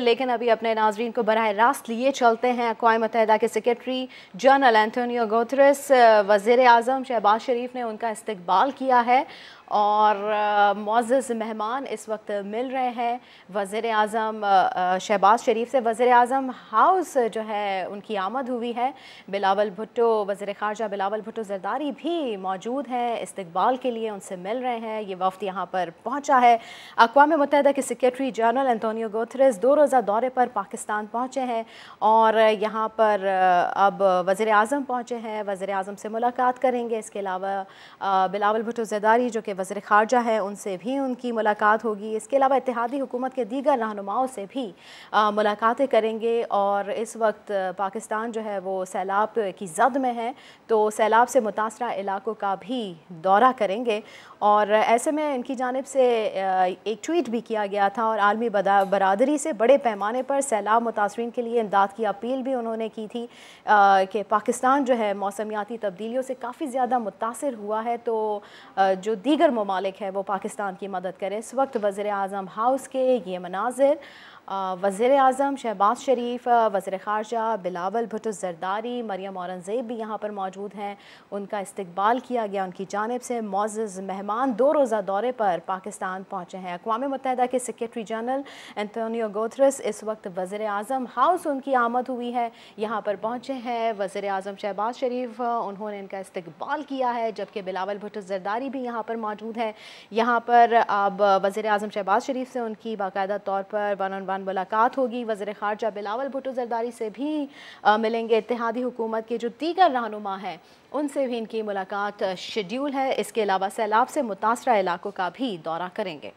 लेकिन अभी अपने नाजरन को बरह रास्त लिए चलते हैं अकवा मतहद के सेक्रेटरी जनरल एंथोनियो गोथरस वज़ी अजम शहबाज शरीफ ने उनका इस्तबाल किया है और मोज़ मेहमान इस वक्त मिल रहे हैं वज़र अजम शहबाज शरीफ से वज़र अजम हाउस जो है उनकी आमद हुई है बिलावल भुट्टो वज़र ख़ारजा बिलावल भुट्टो जरदारी भी मौजूद हैं इस्तबाल के लिए उनसे मिल रहे हैं ये वफ़्त यहाँ पर पहुँचा है अकवा मुतहद के सेक्रेटरी जनरल एंतोनियो गोथरेस दो रोज़ा दौरे पर पाकिस्तान पहुँचे हैं और यहाँ पर अब वज़र अजम पहुँचे हैं वज़र अजम से मुलाकात करेंगे इसके अलावा बिलावल भुट्टो जरदारी जो कि वज़र ख़ारजा हैं उनसे भी उनकी मुलाकात होगी इसके अलावा इतिहादी हुकूमत के दीगर रहनुमाओं से भी मुलाकातें करेंगे और इस वक्त पाकिस्तान जो है वो सैलाब की जद में है तो सैलाब से मुतासर इलाकों का भी दौरा करेंगे और ऐसे में इनकी जानब से एक ट्वीट भी किया गया था और आलमी बरदरी से बड़े पैमाने पर सैलाब मुतासरी के लिए इमदाद की अपील भी उन्होंने की थी कि पाकिस्तान जो है मौसमियाती तब्दीलियों से काफ़ी ज़्यादा मुतासर हुआ है तो जो दीगर दीगर ममालिक है वो पाकिस्तान की मदद करें इस वक्त वज़र अजम हाउस के ये मनाजिर वज़र अजम शहबाज शरीफ वज़र ख़ारजा बिलावल भुटो जरदारी मरियम औरंगज़ेब भी यहाँ पर मौजूद हैं उनका इस्तबाल किया गया उनकी जानब से मोज़ मेहमान दो रोज़ा दौरे पर पाकिस्तान पहुँचे हैं अकवा मुतहद के सक्रटरी जनरल एंतोनी गोथरस इस वक्त वज़र अजम हाउस उनकी आमद हुई है यहाँ पर पहुँचे हैं वज़र अजम शहबाज शरीफ उन्होंने इनका इस्तबाल किया है जबकि बिलावल भुटो जरदारी भी यहाँ पर मौजूद मौजूद हैं यहाँ पर अब वज़र अजम शहबाज शरीफ से उनकी बाकायदा तौर पर वन ऑन वन मुलाकात होगी वज़र ख़ारजा बिलावल भुटो जरदारी से भी मिलेंगे इतिहादी हुकूमत के जो दीगर रहनुमा हैं उनसे भी इनकी मुलाकात शेड्यूल है इसके अलावा सैलाब से मुतासर इलाकों का भी दौरा करेंगे